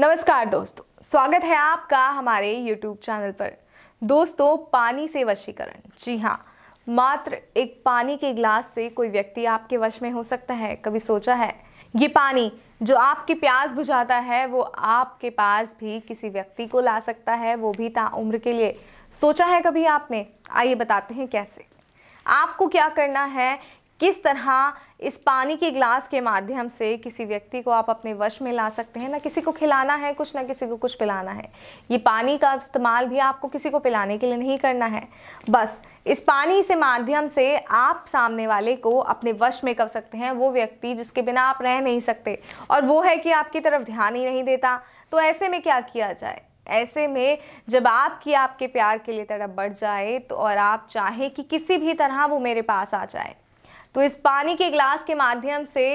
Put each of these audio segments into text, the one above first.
नमस्कार दोस्तों स्वागत है आपका हमारे यूट्यूब चैनल पर दोस्तों पानी से वशीकरण जी हाँ मात्र एक पानी के गिलास से कोई व्यक्ति आपके वश में हो सकता है कभी सोचा है ये पानी जो आपकी प्यास बुझाता है वो आपके पास भी किसी व्यक्ति को ला सकता है वो भी ताउम्र के लिए सोचा है कभी आपने आइए बताते हैं कैसे आपको क्या करना है किस तरह इस पानी के ग्लास के माध्यम से किसी व्यक्ति को आप अपने वश में ला सकते हैं ना किसी को खिलाना है कुछ ना किसी को कुछ पिलाना है ये पानी का इस्तेमाल भी आपको किसी को पिलाने के लिए नहीं करना है बस इस पानी से माध्यम से आप सामने वाले को अपने वश में कर सकते हैं वो व्यक्ति जिसके बिना आप रह नहीं सकते और वो है कि आपकी तरफ ध्यान ही नहीं देता तो ऐसे में क्या किया जाए ऐसे में जब आपकी आपके प्यार के लिए तड़प बढ़ जाए तो और आप चाहें कि किसी भी तरह वो मेरे पास आ जाए तो इस पानी के गिलास के माध्यम से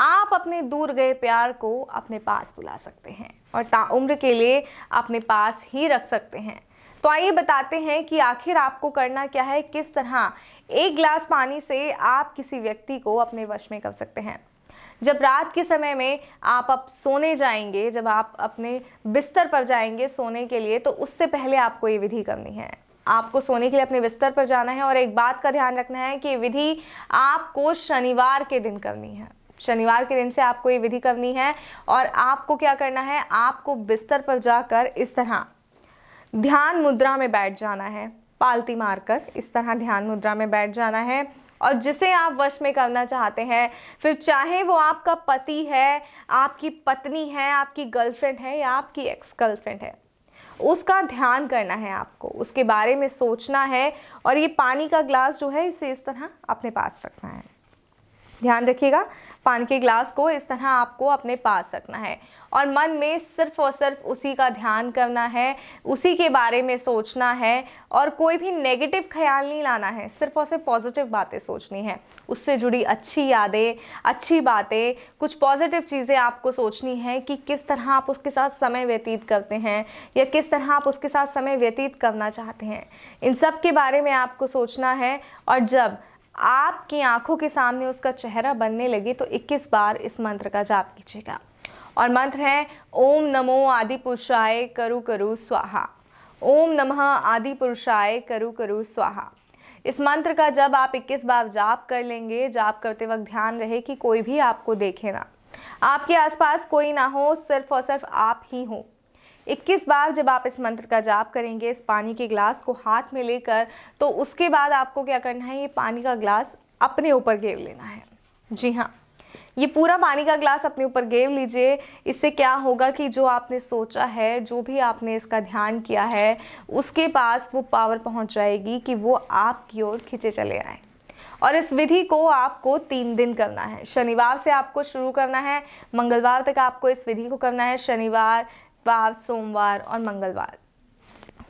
आप अपने दूर गए प्यार को अपने पास बुला सकते हैं और ताम्र के लिए अपने पास ही रख सकते हैं तो आइए बताते हैं कि आखिर आपको करना क्या है किस तरह एक गिलास पानी से आप किसी व्यक्ति को अपने वश में कर सकते हैं जब रात के समय में आप अब सोने जाएंगे जब आप अपने बिस्तर पर जाएंगे सोने के लिए तो उससे पहले आपको ये विधि करनी है आपको सोने के लिए अपने बिस्तर पर जाना है और एक बात का ध्यान रखना है कि विधि आपको शनिवार के दिन करनी है शनिवार के दिन से आपको ये विधि करनी है और आपको क्या करना है आपको बिस्तर पर जाकर इस तरह ध्यान मुद्रा में बैठ जाना है पालती मारकर इस तरह ध्यान मुद्रा में बैठ जाना है और जिसे आप वश में करना चाहते हैं फिर चाहे वो आपका पति है आपकी पत्नी है आपकी गर्लफ्रेंड है या आपकी एक्स गर्लफ्रेंड है उसका ध्यान करना है आपको उसके बारे में सोचना है और ये पानी का ग्लास जो है इसे इस तरह अपने पास रखना है ध्यान रखिएगा पान के ग्लास को इस तरह आपको अपने पास रखना है और मन में सिर्फ और सिर्फ उसी का ध्यान करना है उसी के बारे में सोचना है और कोई भी नेगेटिव ख्याल नहीं लाना है सिर्फ और सिर्फ पॉजिटिव बातें सोचनी है उससे जुड़ी अच्छी यादें अच्छी बातें कुछ पॉजिटिव चीज़ें आपको सोचनी है कि किस तरह आप उसके साथ समय व्यतीत करते हैं या किस तरह आप उसके साथ समय व्यतीत करना चाहते हैं इन सब के बारे में आपको सोचना है और जब आपकी आंखों के सामने उसका चेहरा बनने लगे तो 21 बार इस मंत्र का जाप कीजिएगा और मंत्र है ओम नमो आदि पुरुषाय करु करु स्वाहा ओम नमः आदि पुरुषाय करु करु स्वाहा इस मंत्र का जब आप 21 बार जाप कर लेंगे जाप करते वक्त ध्यान रहे कि कोई भी आपको देखे ना आपके आसपास कोई ना हो सिर्फ और सिर्फ आप ही हों 21 बार जब आप इस मंत्र का जाप करेंगे इस पानी के ग्लास को हाथ में लेकर तो उसके बाद आपको क्या करना है ये पानी का ग्लास अपने ऊपर घेर लेना है जी हाँ ये पूरा पानी का ग्लास अपने ऊपर गेव लीजिए इससे क्या होगा कि जो आपने सोचा है जो भी आपने इसका ध्यान किया है उसके पास वो पावर पहुंच जाएगी कि वो आपकी ओर खींचे चले आए और इस विधि को आपको तीन दिन करना है शनिवार से आपको शुरू करना है मंगलवार तक आपको इस विधि को करना है शनिवार व सोमवार और मंगलवार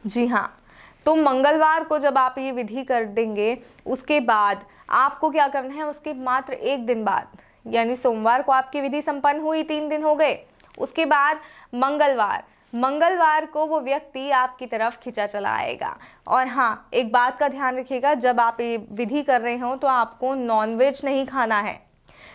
जी हाँ तो मंगलवार को जब आप ये विधि कर देंगे उसके बाद आपको क्या करना है उसके मात्र एक दिन बाद यानी सोमवार को आपकी विधि संपन्न हुई तीन दिन हो गए उसके बाद मंगलवार मंगलवार को वो व्यक्ति आपकी तरफ खिंचा चला आएगा और हाँ एक बात का ध्यान रखिएगा जब आप ये विधि कर रहे हो तो आपको नॉनवेज नहीं खाना है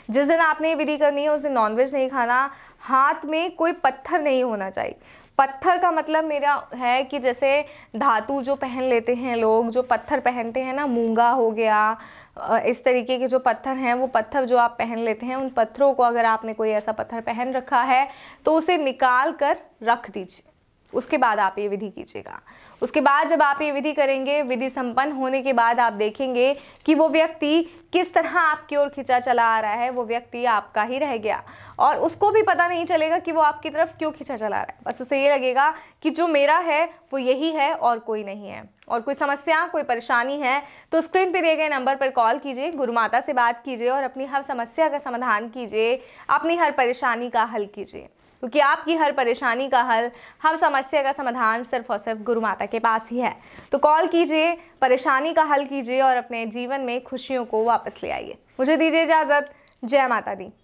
जिस दिन आपने ये विधि करनी है उस दिन नॉनवेज नहीं खाना हाथ में कोई पत्थर नहीं होना चाहिए पत्थर का मतलब मेरा है कि जैसे धातु जो पहन लेते हैं लोग जो पत्थर पहनते हैं ना मूंगा हो गया इस तरीके के जो पत्थर हैं वो पत्थर जो आप पहन लेते हैं उन पत्थरों को अगर आपने कोई ऐसा पत्थर पहन रखा है तो उसे निकाल कर रख दीजिए उसके बाद आप ये विधि कीजिएगा उसके बाद जब आप ये विधि करेंगे विधि संपन्न होने के बाद आप देखेंगे कि वो व्यक्ति किस तरह आपकी ओर खिंचा चला आ रहा है वो व्यक्ति आपका ही रह गया और उसको भी पता नहीं चलेगा कि वो आपकी तरफ क्यों खिंचा चला रहा है बस उसे ये लगेगा कि जो मेरा है वो यही है और कोई नहीं है और कोई समस्या कोई परेशानी है तो स्क्रीन पे दिए गए नंबर पर कॉल कीजिए गुरु माता से बात कीजिए और अपनी हर समस्या का समाधान कीजिए अपनी हर परेशानी का हल कीजिए क्योंकि आपकी हर परेशानी का हल हर समस्या का समाधान सिर्फ और सिर्फ गुरु माता के पास ही है तो कॉल कीजिए परेशानी का हल कीजिए और अपने जीवन में खुशियों को वापस ले आइए मुझे दीजिए इजाज़त जय माता दी